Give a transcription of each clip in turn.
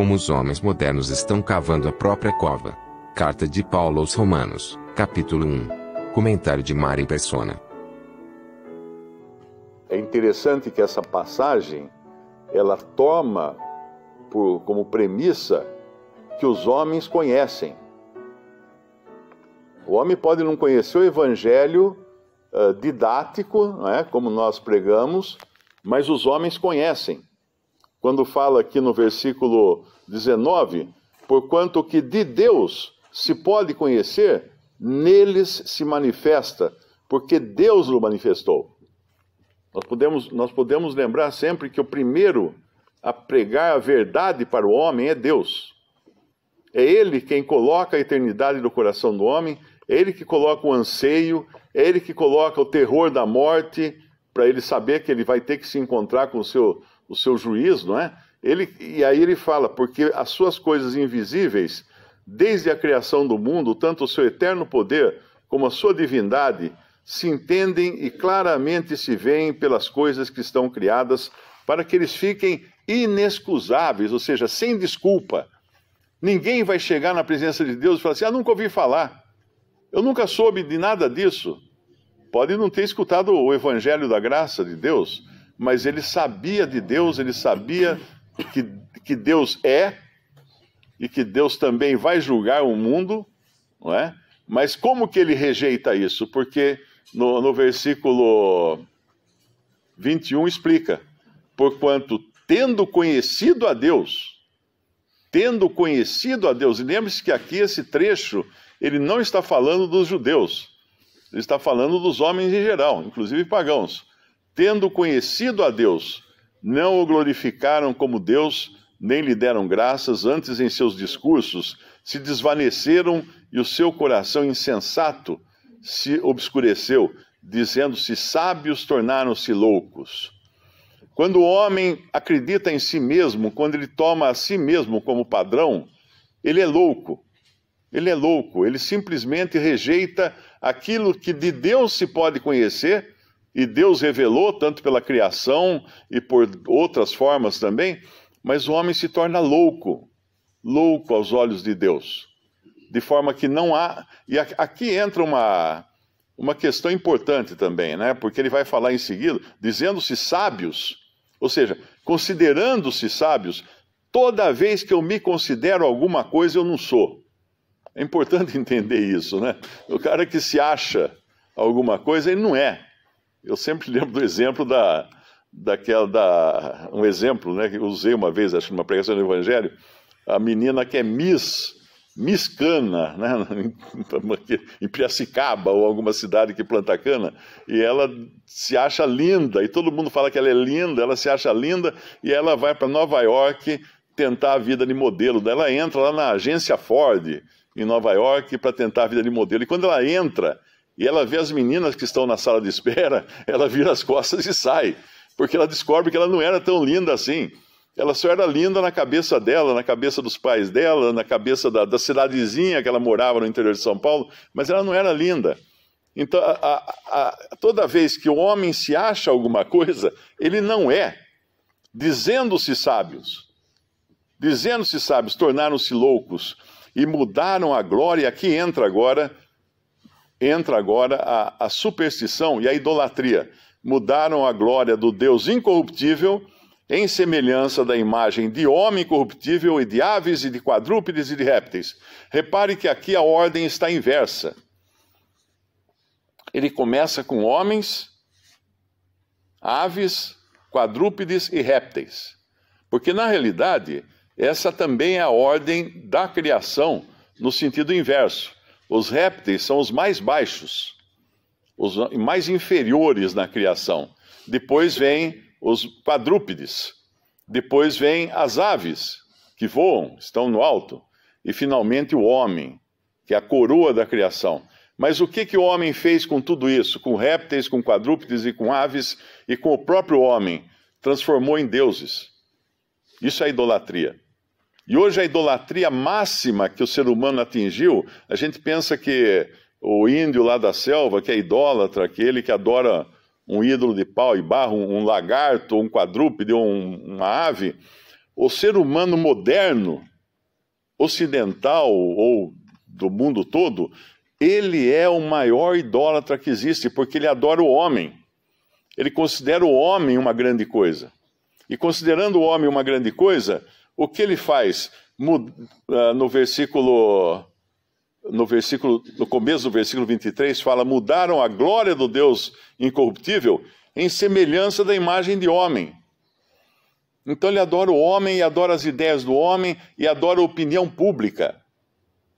como os homens modernos estão cavando a própria cova. Carta de Paulo aos Romanos, capítulo 1. Comentário de Mari Persona. É interessante que essa passagem ela toma por, como premissa que os homens conhecem. O homem pode não conhecer o evangelho uh, didático, não é? como nós pregamos, mas os homens conhecem quando fala aqui no versículo 19: Porquanto que de Deus se pode conhecer, neles se manifesta, porque Deus o manifestou. Nós podemos, nós podemos lembrar sempre que o primeiro a pregar a verdade para o homem é Deus. É Ele quem coloca a eternidade no coração do homem, é Ele que coloca o anseio, é Ele que coloca o terror da morte, para ele saber que ele vai ter que se encontrar com o seu o seu juiz, não é? Ele, e aí ele fala, porque as suas coisas invisíveis, desde a criação do mundo, tanto o seu eterno poder como a sua divindade, se entendem e claramente se veem pelas coisas que estão criadas, para que eles fiquem inexcusáveis, ou seja, sem desculpa. Ninguém vai chegar na presença de Deus e falar assim: ah, nunca ouvi falar, eu nunca soube de nada disso. Pode não ter escutado o evangelho da graça de Deus, mas ele sabia de Deus, ele sabia que, que Deus é e que Deus também vai julgar o mundo, não é? Mas como que ele rejeita isso? Porque no, no versículo 21 explica: porquanto, tendo conhecido a Deus, tendo conhecido a Deus, e lembre-se que aqui esse trecho, ele não está falando dos judeus, ele está falando dos homens em geral, inclusive pagãos tendo conhecido a Deus, não o glorificaram como Deus, nem lhe deram graças, antes em seus discursos se desvaneceram e o seu coração insensato se obscureceu, dizendo-se sábios, tornaram-se loucos. Quando o homem acredita em si mesmo, quando ele toma a si mesmo como padrão, ele é louco. Ele é louco, ele simplesmente rejeita aquilo que de Deus se pode conhecer e Deus revelou tanto pela criação e por outras formas também, mas o homem se torna louco, louco aos olhos de Deus, de forma que não há. E aqui entra uma uma questão importante também, né? Porque ele vai falar em seguida, dizendo-se sábios, ou seja, considerando-se sábios, toda vez que eu me considero alguma coisa, eu não sou. É importante entender isso, né? O cara que se acha alguma coisa, ele não é. Eu sempre lembro do exemplo da, daquela, da, um exemplo, né, que eu usei uma vez, acho, numa pregação do Evangelho, a menina que é Miss, Miss Cana, né, em Piracicaba ou alguma cidade que planta cana, e ela se acha linda, e todo mundo fala que ela é linda, ela se acha linda, e ela vai para Nova York tentar a vida de modelo. Ela entra lá na agência Ford, em Nova York, para tentar a vida de modelo. E quando ela entra, e ela vê as meninas que estão na sala de espera, ela vira as costas e sai, porque ela descobre que ela não era tão linda assim. Ela só era linda na cabeça dela, na cabeça dos pais dela, na cabeça da, da cidadezinha que ela morava no interior de São Paulo, mas ela não era linda. Então, a, a, a, toda vez que o homem se acha alguma coisa, ele não é, dizendo-se sábios, dizendo-se sábios, tornaram-se loucos e mudaram a glória. Aqui entra agora entra agora a, a superstição e a idolatria. Mudaram a glória do Deus incorruptível em semelhança da imagem de homem corruptível e de aves e de quadrúpedes e de répteis. Repare que aqui a ordem está inversa. Ele começa com homens, aves, quadrúpedes e répteis. Porque na realidade, essa também é a ordem da criação no sentido inverso. Os répteis são os mais baixos, os mais inferiores na criação. Depois vem os quadrúpedes. Depois vem as aves, que voam, estão no alto. E finalmente o homem, que é a coroa da criação. Mas o que, que o homem fez com tudo isso? Com répteis, com quadrúpedes e com aves e com o próprio homem? Transformou em deuses. Isso é idolatria. E hoje a idolatria máxima que o ser humano atingiu, a gente pensa que o índio lá da selva, que é idólatra, aquele que adora um ídolo de pau e barro, um lagarto, um quadrúpede, um, uma ave, o ser humano moderno, ocidental ou do mundo todo, ele é o maior idólatra que existe, porque ele adora o homem. Ele considera o homem uma grande coisa. E considerando o homem uma grande coisa, o que ele faz? Ah, no versículo. No versículo, no começo do versículo 23, fala: mudaram a glória do Deus incorruptível em semelhança da imagem de homem. Então ele adora o homem e adora as ideias do homem e adora a opinião pública.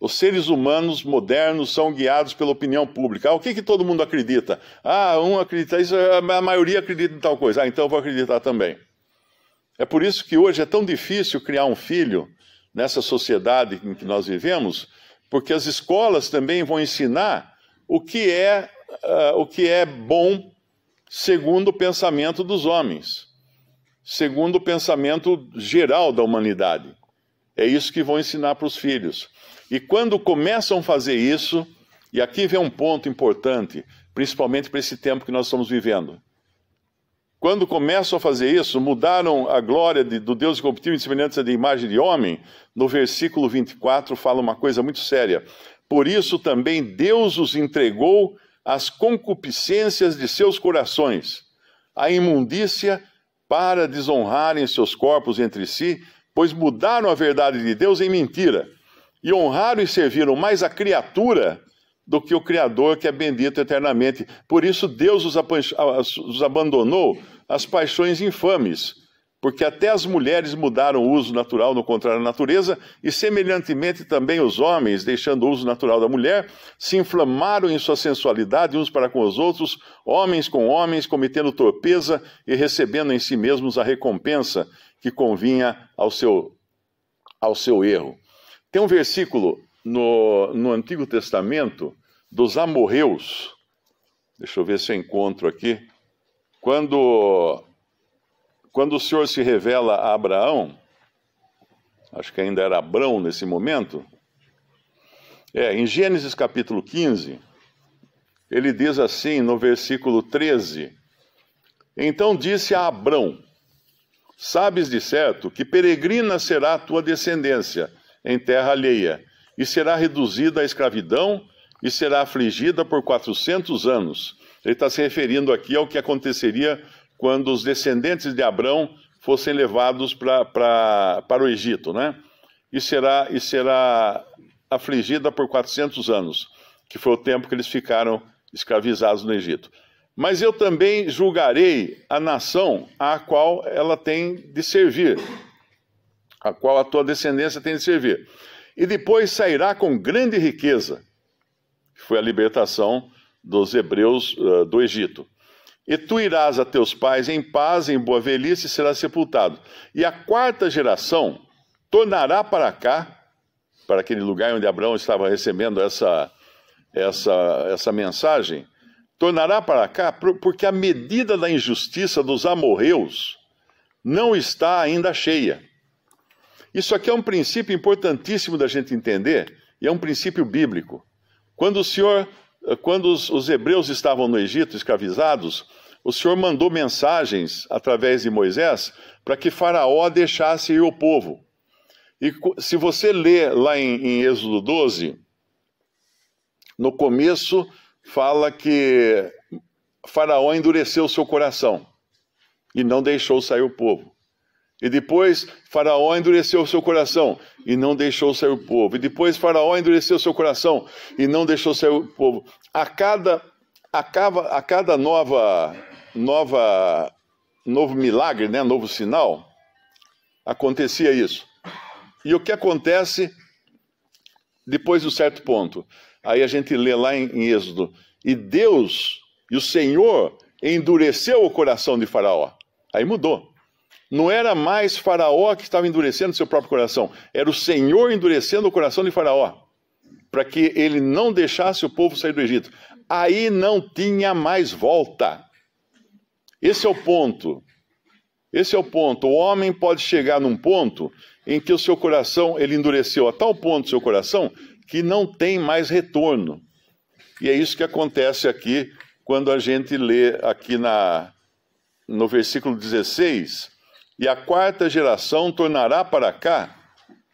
Os seres humanos modernos são guiados pela opinião pública. Ah, o que, que todo mundo acredita? Ah, um acredita isso, é, a maioria acredita em tal coisa. Ah, então eu vou acreditar também. É por isso que hoje é tão difícil criar um filho nessa sociedade em que nós vivemos, porque as escolas também vão ensinar o que é, uh, o que é bom segundo o pensamento dos homens, segundo o pensamento geral da humanidade. É isso que vão ensinar para os filhos. E quando começam a fazer isso, e aqui vem um ponto importante, principalmente para esse tempo que nós estamos vivendo quando começam a fazer isso, mudaram a glória de, do Deus incorruptível em semelhança de imagem de homem, no versículo 24 fala uma coisa muito séria. Por isso também Deus os entregou às concupiscências de seus corações, à imundícia, para desonrarem seus corpos entre si, pois mudaram a verdade de Deus em mentira, e honraram e serviram mais a criatura do que o Criador que é bendito eternamente. Por isso, Deus os, os abandonou às paixões infames, porque até as mulheres mudaram o uso natural no contrário à natureza, e semelhantemente também os homens, deixando o uso natural da mulher, se inflamaram em sua sensualidade uns para com os outros, homens com homens, cometendo torpeza e recebendo em si mesmos a recompensa que convinha ao seu, ao seu erro. Tem um versículo no, no Antigo Testamento dos amorreus. Deixa eu ver se eu encontro aqui. Quando, quando o Senhor se revela a Abraão, acho que ainda era Abrão nesse momento, é, em Gênesis capítulo 15, ele diz assim no versículo 13: Então disse a Abrão: Sabes de certo que peregrina será a tua descendência em terra alheia, e será reduzida à escravidão e será afligida por 400 anos. Ele está se referindo aqui ao que aconteceria quando os descendentes de Abrão fossem levados pra, pra, para o Egito, né? E será, e será afligida por 400 anos, que foi o tempo que eles ficaram escravizados no Egito. Mas eu também julgarei a nação a qual ela tem de servir, a qual a tua descendência tem de servir. E depois sairá com grande riqueza que foi a libertação dos hebreus uh, do Egito. E tu irás a teus pais em paz, em boa velhice, e serás sepultado. E a quarta geração tornará para cá, para aquele lugar onde Abraão estava recebendo essa, essa, essa mensagem, tornará para cá, porque a medida da injustiça dos amorreus não está ainda cheia. Isso aqui é um princípio importantíssimo da gente entender, e é um princípio bíblico. Quando o Senhor, eh, quando os, os hebreus estavam no Egito escravizados, o Senhor mandou mensagens através de Moisés para que Faraó deixasse ir o povo. E se você ler lá em, em Êxodo 12, no começo fala que Faraó endureceu seu coração e não deixou sair o povo. E depois Faraó endureceu o seu coração e não deixou sair o povo. E depois Faraó endureceu o seu coração e não deixou sair o povo. A cada, a cada, a cada nova, nova, novo milagre, né, novo sinal, acontecia isso. E o que acontece depois de um certo ponto? Aí a gente lê lá em, em Êxodo: E Deus e o Senhor endureceu o coração de Faraó. Aí mudou não era mais Faraó que estava endurecendo seu próprio coração, era o Senhor endurecendo o coração de Faraó, para que ele não deixasse o povo sair do Egito. Aí não tinha mais volta. Esse é o ponto. Esse é o ponto. O homem pode chegar num ponto em que o seu coração, ele endureceu a tal ponto o seu coração que não tem mais retorno. E é isso que acontece aqui quando a gente lê aqui na no versículo 16, e a quarta geração tornará para cá,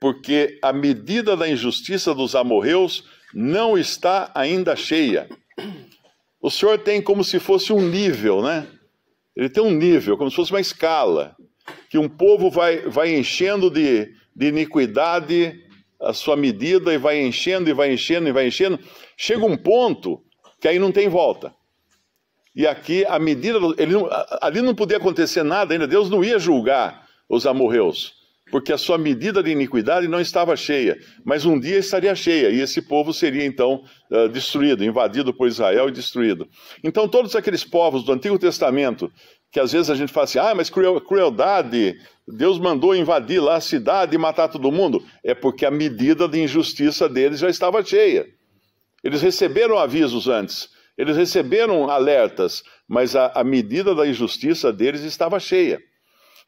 porque a medida da injustiça dos amorreus não está ainda cheia. O Senhor tem como se fosse um nível, né? Ele tem um nível, como se fosse uma escala, que um povo vai, vai enchendo de, de iniquidade a sua medida e vai enchendo, e vai enchendo, e vai enchendo. Chega um ponto que aí não tem volta. E aqui, à medida. Ele, ali não podia acontecer nada ainda, Deus não ia julgar os amorreus, porque a sua medida de iniquidade não estava cheia, mas um dia estaria cheia, e esse povo seria então ah, destruído, invadido por Israel e destruído. Então, todos aqueles povos do Antigo Testamento, que às vezes a gente fala assim, ah, mas crueldade, Deus mandou invadir lá a cidade e matar todo mundo, é porque a medida de injustiça deles já estava cheia. Eles receberam avisos antes eles receberam alertas, mas a, a medida da injustiça deles estava cheia.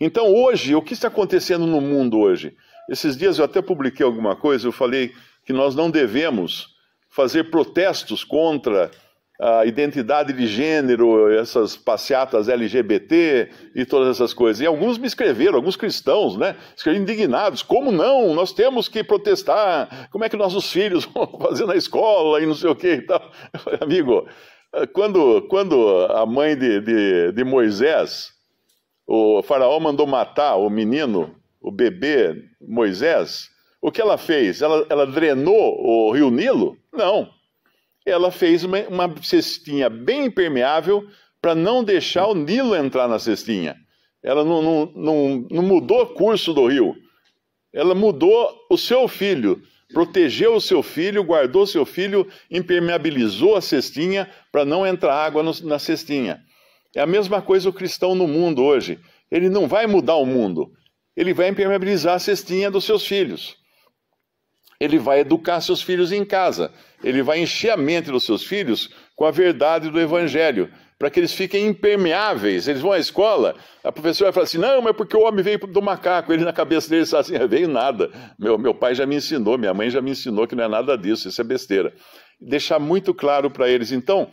Então, hoje, o que está acontecendo no mundo hoje? Esses dias eu até publiquei alguma coisa, eu falei que nós não devemos fazer protestos contra a identidade de gênero, essas passeatas LGBT e todas essas coisas. E alguns me escreveram, alguns cristãos, né? Escreveram indignados. Como não? Nós temos que protestar. Como é que nossos filhos vão fazer na escola e não sei o que e tal. Amigo, quando, quando a mãe de, de, de Moisés, o faraó mandou matar o menino, o bebê Moisés, o que ela fez? Ela, ela drenou o rio Nilo? Não ela fez uma, uma cestinha bem impermeável para não deixar o Nilo entrar na cestinha. Ela não, não, não, não mudou o curso do rio. Ela mudou o seu filho, protegeu o seu filho, guardou o seu filho, impermeabilizou a cestinha para não entrar água no, na cestinha. É a mesma coisa o cristão no mundo hoje. Ele não vai mudar o mundo, ele vai impermeabilizar a cestinha dos seus filhos ele vai educar seus filhos em casa, ele vai encher a mente dos seus filhos com a verdade do evangelho, para que eles fiquem impermeáveis. Eles vão à escola, a professora vai falar assim: não, mas porque o homem veio do macaco, ele na cabeça dele está assim: veio nada. Meu, meu pai já me ensinou, minha mãe já me ensinou que não é nada disso, isso é besteira. Deixar muito claro para eles. Então,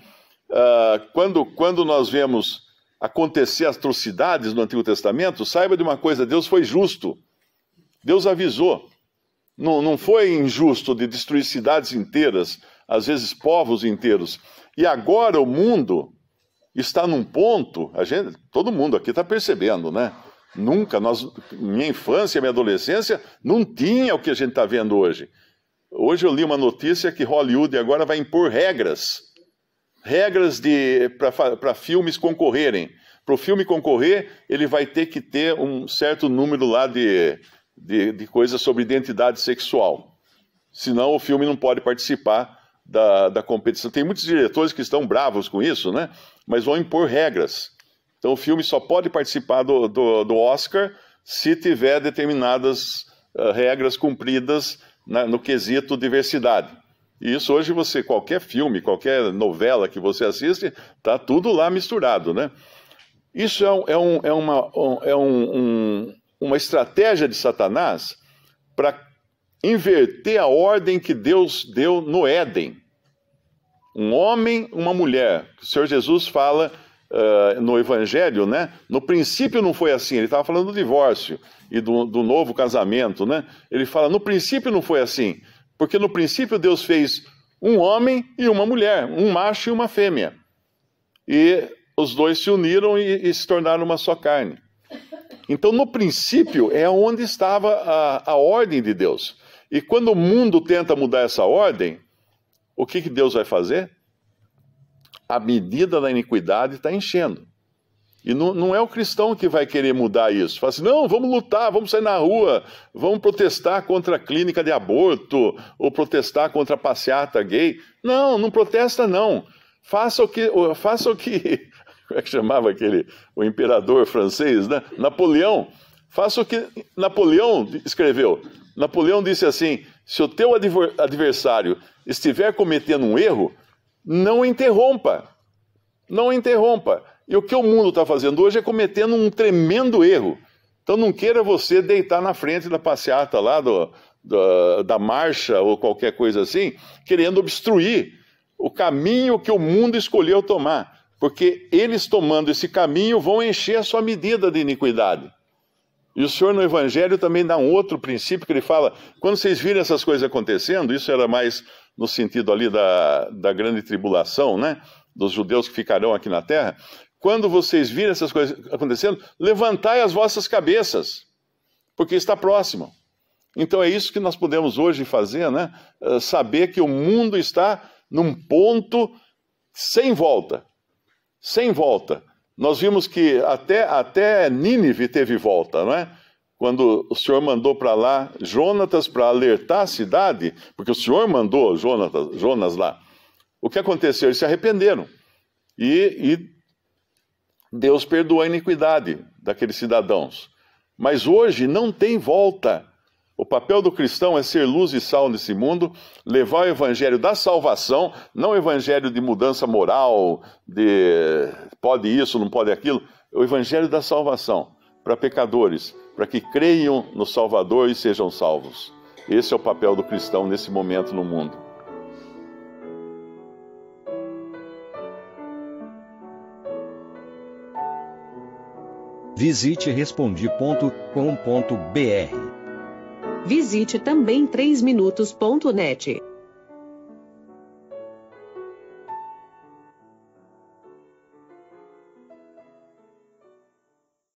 uh, quando, quando nós vemos acontecer atrocidades no Antigo Testamento, saiba de uma coisa: Deus foi justo, Deus avisou. Não, não foi injusto de destruir cidades inteiras, às vezes povos inteiros. E agora o mundo está num ponto, a gente, todo mundo aqui está percebendo, né? Nunca, nós, minha infância, minha adolescência, não tinha o que a gente está vendo hoje. Hoje eu li uma notícia que Hollywood agora vai impor regras, regras para filmes concorrerem. Para o filme concorrer, ele vai ter que ter um certo número lá de, de, de coisas sobre identidade sexual. Senão o filme não pode participar da, da competição. Tem muitos diretores que estão bravos com isso, né? Mas vão impor regras. Então o filme só pode participar do, do, do Oscar se tiver determinadas uh, regras cumpridas na, no quesito diversidade. E isso hoje você, qualquer filme, qualquer novela que você assiste, tá tudo lá misturado, né? Isso é, um, é, um, é, uma, um, é um, uma estratégia de Satanás para inverter a ordem que Deus deu no Éden. Um homem, uma mulher. O Senhor Jesus fala uh, no Evangelho, né? No princípio não foi assim, ele estava falando do divórcio e do, do novo casamento, né? Ele fala, no princípio não foi assim, porque no princípio Deus fez um homem e uma mulher, um macho e uma fêmea. E os dois se uniram e, e se tornaram uma só carne. Então, no princípio, é onde estava a, a ordem de Deus. E quando o mundo tenta mudar essa ordem, o que, que Deus vai fazer? A medida da iniquidade está enchendo. E não, não, é o cristão que vai querer mudar isso. Fala assim, não, vamos lutar, vamos sair na rua, vamos protestar contra a clínica de aborto, ou protestar contra a passeata gay. Não, não protesta não. Faça o que, faça o que como é que chamava aquele, o imperador francês, né? Napoleão. Faça o que Napoleão escreveu. Napoleão disse assim: se o teu adversário estiver cometendo um erro, não interrompa. Não interrompa. E o que o mundo está fazendo hoje é cometendo um tremendo erro. Então não queira você deitar na frente da passeata lá, do, do, da marcha ou qualquer coisa assim, querendo obstruir o caminho que o mundo escolheu tomar porque eles tomando esse caminho vão encher a sua medida de iniquidade. E o Senhor no Evangelho também dá um outro princípio que ele fala: quando vocês virem essas coisas acontecendo, isso era mais no sentido ali da, da grande tribulação, né? Dos judeus que ficarão aqui na terra. Quando vocês virem essas coisas acontecendo, levantai as vossas cabeças, porque está próximo. Então é isso que nós podemos hoje fazer, né? Eh, saber que o mundo está num ponto sem volta sem volta. Nós vimos que até, até Nínive teve volta, não é? Quando o Senhor mandou para lá Jonatas para alertar a cidade, porque o Senhor mandou Jonatas, Jonas lá. O que aconteceu? Eles se arrependeram. E, e Deus perdoou a iniquidade daqueles cidadãos. Mas hoje não tem volta. O papel do cristão é ser luz e sal nesse mundo, levar o evangelho da salvação, não o evangelho de mudança moral, de pode isso, não pode aquilo, o evangelho da salvação para pecadores, para que creiam no Salvador e sejam salvos. Esse é o papel do cristão nesse momento no mundo. Visite respondi.com.br Visite também 3minutos.net.